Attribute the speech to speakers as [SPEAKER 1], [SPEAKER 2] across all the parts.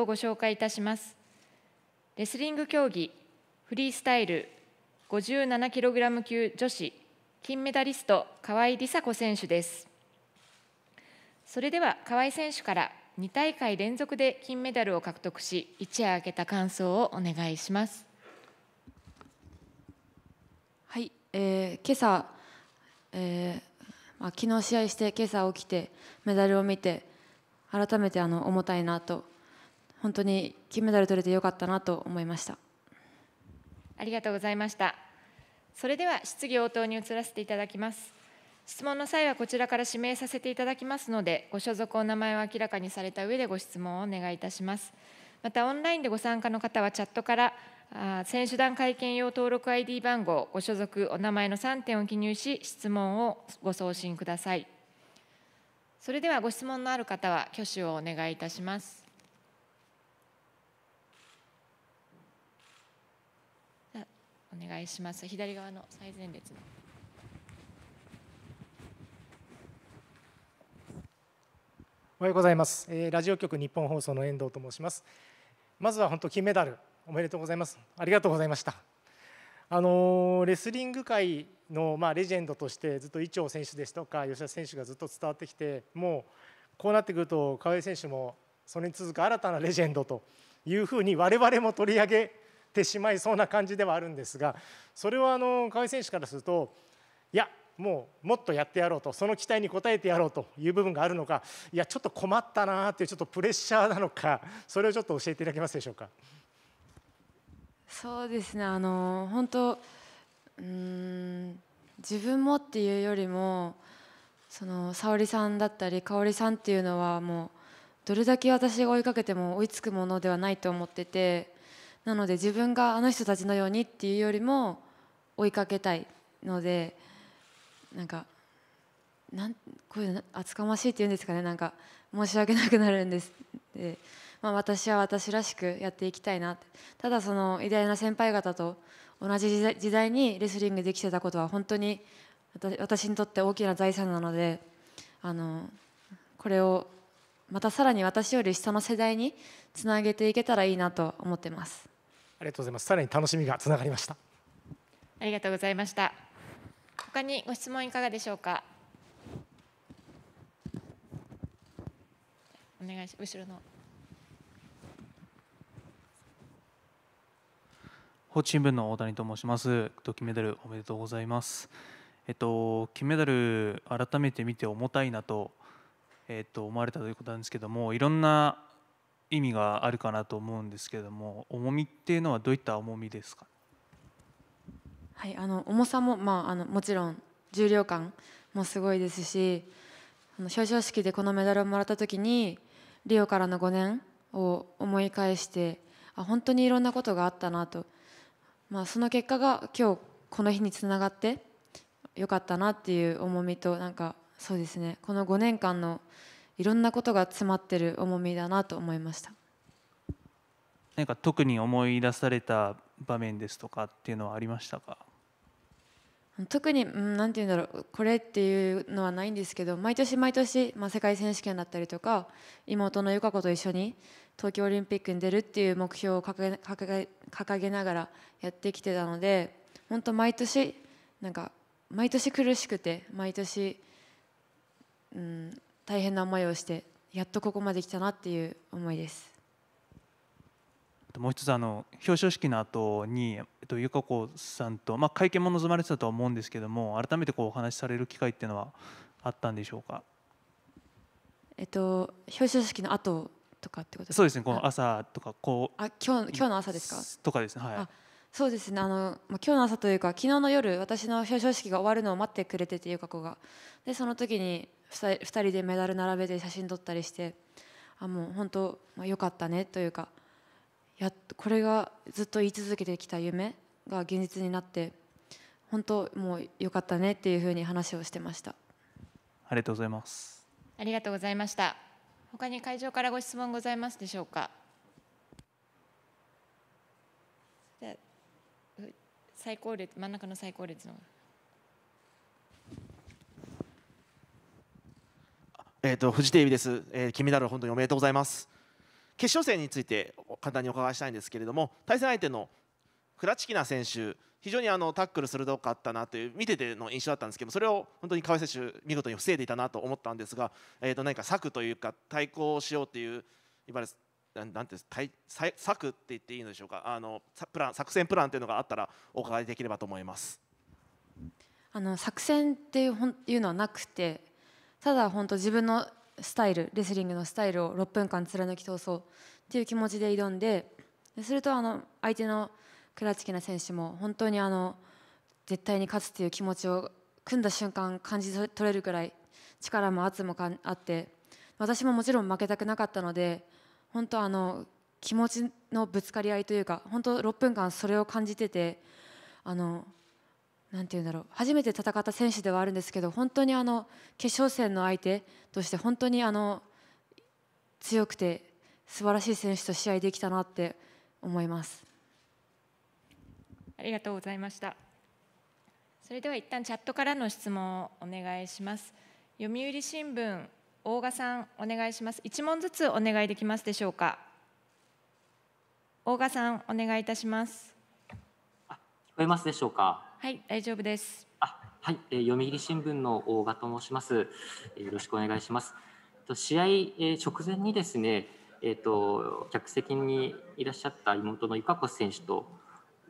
[SPEAKER 1] をご紹介いたしますレスリング競技フリースタイル 57kg 級女子金メダリスト河合梨紗子選手ですそれでは河合選手から2大会連続で金メダルを獲得し一夜明けた感想をお願いします
[SPEAKER 2] はい、えー、今朝、えーまあ、昨日試合して今朝起きてメダルを見て改めてあの重たいなと本当に金メダル取れてよかったなと思いました
[SPEAKER 1] ありがとうございましたそれでは質疑応答に移らせていただきます質問の際はこちらから指名させていただきますのでご所属お名前を明らかにされた上でご質問をお願いいたしますまたオンラインでご参加の方はチャットから選手団会見用登録 ID 番号ご所属お名前の3点を記入し質問をご送信くださいそれではご質問のある方は挙手をお願いいたしますお願いします左側の最前列の
[SPEAKER 3] おはようございます、えー、ラジオ局日本放送の遠藤と申しますまずは本当金メダルおめでとうございますありがとうございましたあのー、レスリング界の、まあ、レジェンドとしてずっと伊調選手ですとか吉田選手がずっと伝わってきてもうこうなってくると川井選手もそれに続く新たなレジェンドというふうに我々も取り上げってしまいそうな感じではあるんですがそれはあの河合選手からするといやもうもっとやってやろうとその期待に応えてやろうという部分があるのかいやちょっと困ったなというちょっとプレッシャーなのかそれをちょっと教えていただけますでしょうか。
[SPEAKER 2] そうですねあの本当うん自分もっていうよりもその沙織さんだったり香織さんっていうのはもうどれだけ私が追いかけても追いつくものではないと思っててなので自分があの人たちのようにっていうよりも追いかけたいのでなんかなんこういう厚かましいっていうんですかねなんか申し訳なくなるんですで、まあ、私は私らしくやっていきたいなただその偉大な先輩方と同じ時代にレスリングできてたことは本当に私にとって大きな財産なのであのこれをまたさらに私より下の世代につなげていけたらいいなと思ってます
[SPEAKER 3] ありがとうございますさらに楽しみがつながりました
[SPEAKER 1] ありがとうございました他にご質問いかがでしょうかお願いし後ろの
[SPEAKER 3] ホーチン聞の大谷と申します金メダルおめでとうございますえっと金メダル改めて見て重たいなとえー、と思われたということなんですけどもいろんな意味があるかなと思うんですけども重みっていうのはどういった重みですか、
[SPEAKER 2] はい、あの重さも、まあ、あのもちろん重量感もすごいですしあの表彰式でこのメダルをもらった時にリオからの5年を思い返してあ本当にいろんなことがあったなと、まあ、その結果が今日この日につながってよかったなっていう重みとなんかそうですねこの5年間のいろんなことが詰まってる重みだなと思いました
[SPEAKER 3] 何か特に思い出された場面ですとかっていうのはありましたか
[SPEAKER 2] 特に何て言うんだろうこれっていうのはないんですけど毎年毎年、まあ、世界選手権だったりとか妹の友香子と一緒に東京オリンピックに出るっていう目標を掲げ掲げ掲げながらやってきてたので本当毎年なんか毎年苦しくて毎年うん、大変な思いをしてやっとここまで来たなっていう思いです。
[SPEAKER 3] もう一つあの表彰式の後に、えっと、友香子さんと、まあ、会見も望まれてたとは思うんですけども改めてこうお話しされる機会っていうのはあったんでしょう
[SPEAKER 2] か、えっと、表彰式の後とかってことですかそうですねこの
[SPEAKER 3] 朝とかこうあ
[SPEAKER 2] 今日今日の朝ですか
[SPEAKER 3] とかですねはい。
[SPEAKER 2] そうですねあの、まあ、今日の朝というか昨日の夜私の表彰式が終わるのを待ってくれてて友香子がでその時に 2, 2人でメダル並べて写真撮ったりしてあもう本当、まあ、よかったねというかやこれがずっと言い続けてきた夢が現実になって本当もうよかったねっていうふうに話をしてました
[SPEAKER 3] ありがとうございます
[SPEAKER 1] ありがとうございました他に会場からご質問ございますでしょうか最高列真ん中の最高列の
[SPEAKER 3] えーと、フジテレビです、えー、金メダル本当におめでとうございます決勝戦について簡単にお伺いしたいんですけれども対戦相手のクラチキナ選手非常にあのタックル鋭かったなという見てての印象だったんですけどそれを本当に川井選手見事に防いでいたなと思ったんですが、えー、と何か策というか対抗しようというなんて対策って言っていいのでしょうかあのプラン作戦プランというのがあったらお伺いできればと思います
[SPEAKER 2] あの作戦っていういうのはなくてただ本当自分のスタイルレスリングのスタイルを6分間貫き通そうっていう気持ちで挑んでするとあの相手のクラチキな選手も本当にあの絶対に勝つっていう気持ちを組んだ瞬間感じ取れるくらい力も圧もあって私ももちろん負けたくなかったので本当あの気持ちのぶつかり合いというか本当6分間それを感じててあのなんて言うんだろう初めて戦った選手ではあるんですけど本当にあの決勝戦の相手として本当にあの強くて素晴らしい選手と試合できたなって思います
[SPEAKER 1] ありがとうございましたそれでは一旦チャットからの質問をお願いします読売新聞大賀さんお願いします1問ずつお願いできますでしょうか大賀さんお願いいたします聞こ
[SPEAKER 3] えますでしょうか
[SPEAKER 1] はい大丈夫ですあ
[SPEAKER 3] はい、えー、読売新聞の大賀と申します、えー、よろしくお願いしますと試合、えー、直前にですねえーと、客席にいらっしゃった妹の由香子選手と、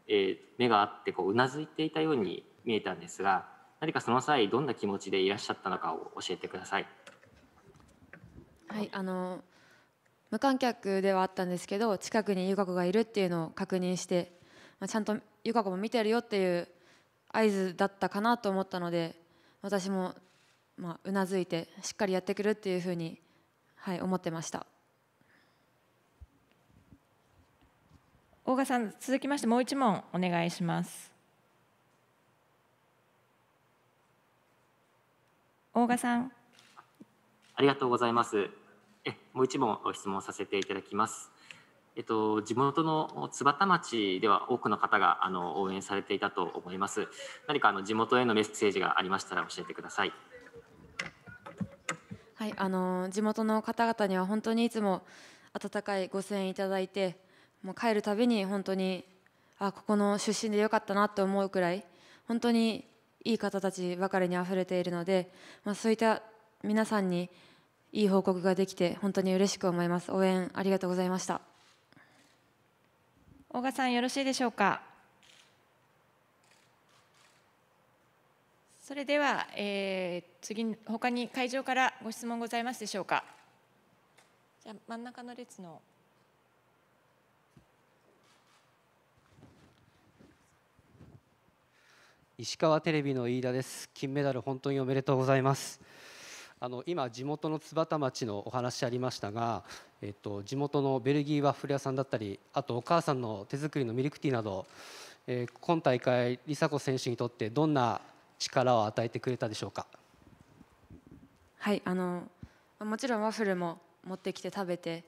[SPEAKER 3] えー、目があってこうなずいていたように見えたんですが何かその際どんな気持ちでいらっしゃったのかを教えてください。
[SPEAKER 2] はい、あの無観客ではあったんですけど近くに友香子がいるっていうのを確認して、まあ、ちゃんと友香子も見てるよっていう合図だったかなと思ったので私もまあうなずいてしっかりやってくるっていうふうに、はい、思ってました。
[SPEAKER 1] 大賀さん続きましてもう一問お願いします大賀さん
[SPEAKER 3] ありがとうございますもう一問質問させていただきます。えっと、地元の津幡町では多くの方があの応援されていたと思います。何かあの地元へのメッセージがありましたら教えてください。
[SPEAKER 2] はい、あの地元の方々には本当にいつも温かいご支援いただいて、もう帰るたびに本当にあここの出身でよかったなと思うくらい本当にいい方たちばかりに溢れているので、まあ、そういった皆さんにいい報告ができて本当に嬉しく思います。応援ありがとうございました。
[SPEAKER 1] 大賀さんよろしいでしょうか。それでは、えー、次他に会場からご質問ございますでしょうか。じゃ真ん中の列の。
[SPEAKER 3] 石川テレビの飯田です。金メダル本当におめでとうございます。あの今地元の津幡町のお話ありましたが、えっと、地元のベルギーワッフル屋さんだったりあとお母さんの手作りのミルクティーなど、えー、今大会梨紗子選手にとってどんな力を与えてくれたでしょうか
[SPEAKER 2] はいあのもちろんワッフルも持ってきて食べて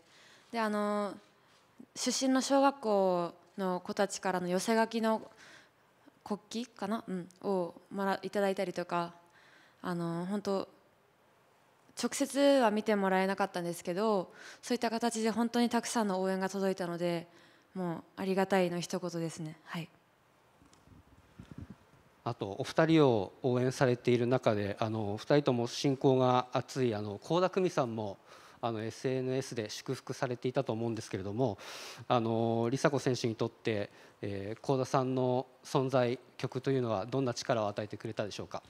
[SPEAKER 2] であの出身の小学校の子たちからの寄せ書きの国旗かな、うん、をもらいただいたりとかあの本当直接は見てもらえなかったんですけどそういった形で本当にたくさんの応援が届いたのでもうありがたいの一言ですね。はい
[SPEAKER 3] あとお二人を応援されている中であの二人とも親交が厚いあの高田久美さんもあの SNS で祝福されていたと思うんですけれどもあの梨紗子選手にとって、えー、田さんの存在曲というのはどんな力を与えてくれたでしょうか。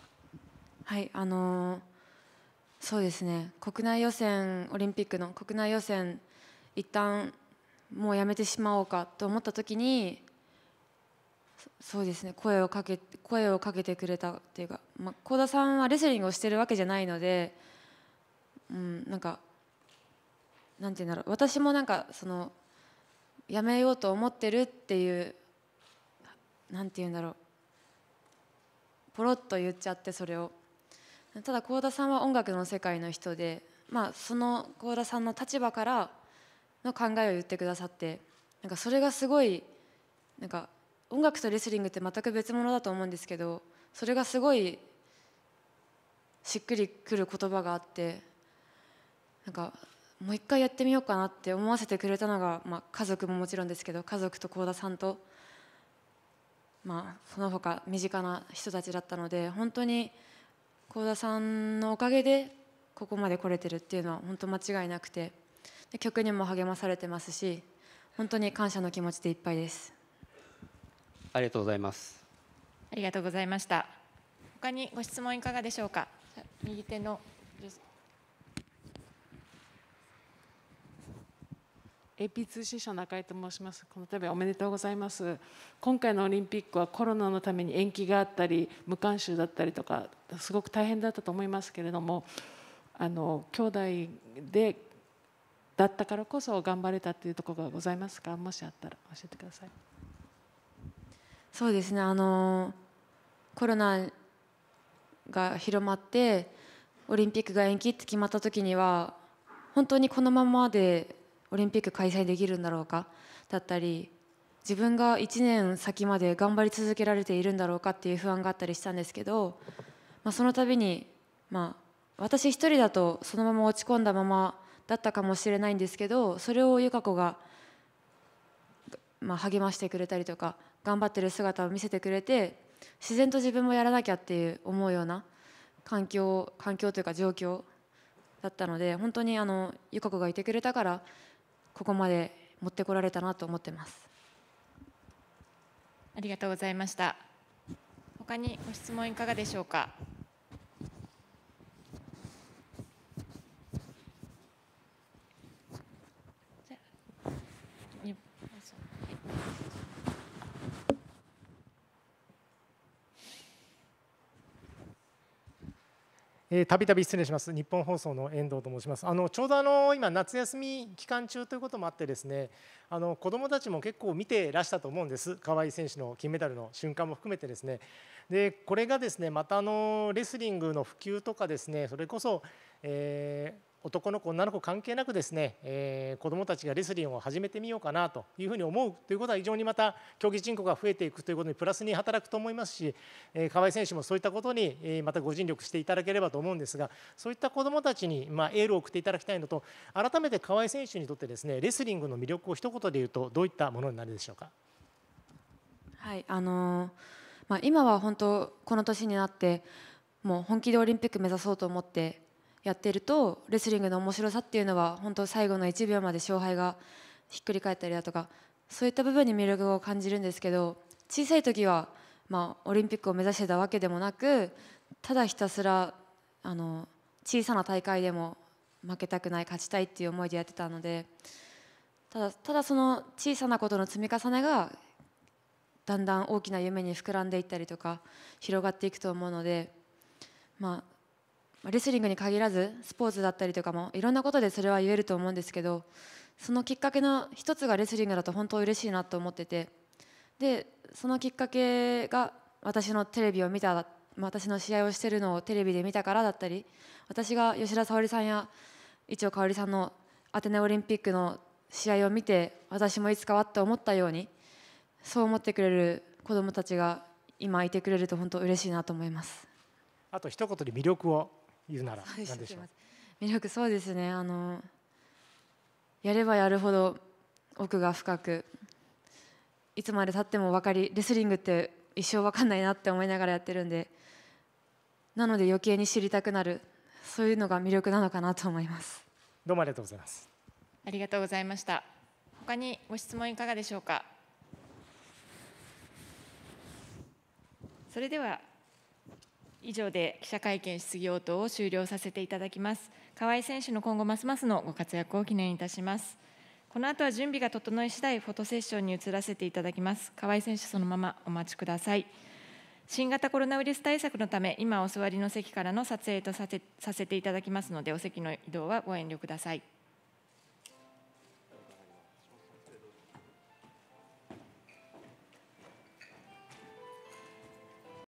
[SPEAKER 2] はいあのーそうですね国内予選オリンピックの国内予選一旦もうやめてしまおうかと思った時にそうですね声をかけ声をかけてくれたっていうか幸、まあ、田さんはレスリングをしてるわけじゃないので、うん、なんかなんて言うんだろう私もなんかそのやめようと思ってるっていうなんて言うんだろうポロッと言っちゃってそれを。ただ幸田さんは音楽の世界の人で、まあ、その幸田さんの立場からの考えを言ってくださってなんかそれがすごいなんか音楽とレスリングって全く別物だと思うんですけどそれがすごいしっくりくる言葉があってなんかもう一回やってみようかなって思わせてくれたのが、まあ、家族ももちろんですけど家族と幸田さんと、まあ、その他身近な人たちだったので本当に。幸田さんのおかげでここまで来れてるっていうのは本当間違いなくて曲にも励まされてますし本当に感謝の気持ちでいっぱいです
[SPEAKER 3] ありがとうございます
[SPEAKER 2] あ
[SPEAKER 1] りがとうございまし
[SPEAKER 2] た他に
[SPEAKER 1] ご質問いかがでしょうか右手の AP 通信社の赤井と申しますこの度はおめでとうございます今回のオリンピックはコロナのために延期があったり無観衆だったりとかすごく大変だったと思いますけれどもあ
[SPEAKER 2] の兄弟でだったからこそ頑張れたっていうところがございますかもしあったら教えてくださいそうですねあのコロナが広まってオリンピックが延期って決まった時には本当にこのままでオリンピック開催できるんだろうかだったり自分が1年先まで頑張り続けられているんだろうかっていう不安があったりしたんですけど、まあ、その度に、まあ、私一人だとそのまま落ち込んだままだったかもしれないんですけどそれを友香子が、まあ、励ましてくれたりとか頑張ってる姿を見せてくれて自然と自分もやらなきゃっていう思うような環境環境というか状況だったので本当にあの友香子がいてくれたからここまで持ってこられたなと思ってますありがとうございました他
[SPEAKER 1] にご質問いかがでしょうか
[SPEAKER 3] たびたび失礼します。日本放送の遠藤と申します。あのちょうどあの今夏休み期間中ということもあってですね、あの子どもたちも結構見てらしたと思うんです。河合選手の金メダルの瞬間も含めてですね。でこれがですねまたあのレスリングの普及とかですねそれこそ、えー男の子女の子関係なくですね、えー、子どもたちがレスリングを始めてみようかなというふうに思うということは非常にまた競技人口が増えていくということにプラスに働くと思いますし、えー、河合選手もそういったことに、えー、またご尽力していただければと思うんですがそういった子どもたちに、まあ、エールを送っていただきたいのと改めて河合選手にとってですねレスリングの魅力を一言で言うとどういったものになるでしょうか。
[SPEAKER 2] はいあのー、まあ、今は本当この年になってもう本気でオリンピック目指そうと思ってやってるとレスリングの面白さっていうのは本当最後の1秒まで勝敗がひっくり返ったりだとかそういった部分に魅力を感じるんですけど小さい時は、まあ、オリンピックを目指してたわけでもなくただひたすらあの小さな大会でも負けたくない勝ちたいっていう思いでやってたのでただただその小さなことの積み重ねがだんだん大きな夢に膨らんでいったりとか広がっていくと思うので、まあ、レスリングに限らずスポーツだったりとかもいろんなことでそれは言えると思うんですけどそのきっかけの一つがレスリングだと本当嬉しいなと思っててでそのきっかけが私のテレビを見た私の試合をしてるのをテレビで見たからだったり私が吉田沙保里さんや一応香織さんのアテネオリンピックの試合を見て私もいつかはって思ったようにそう思ってくれる子どもたちが今いてくれると本当嬉しいなと思います
[SPEAKER 3] あと一言で魅力を言うなら何でしょ
[SPEAKER 2] う魅力そうですねあのやればやるほど奥が深くいつまでたっても分かりレスリングって一生分かんないなって思いながらやってるんでなので余計に知りたくなるそういうのが魅力なのかなと思いますどうもありがとうございますありがと
[SPEAKER 1] うございました他にご質問いかがでしょうかそれでは以上で記者会見質疑応答を終了させていただきます。河合選手の今後ますますのご活躍を記念いたします。この後は準備が整い次第フォトセッションに移らせていただきます。河合選手そのままお待ちください。新型コロナウイルス対策のため、今お座りの席からの撮影とさせていただきますので、お席の移動はご遠慮ください。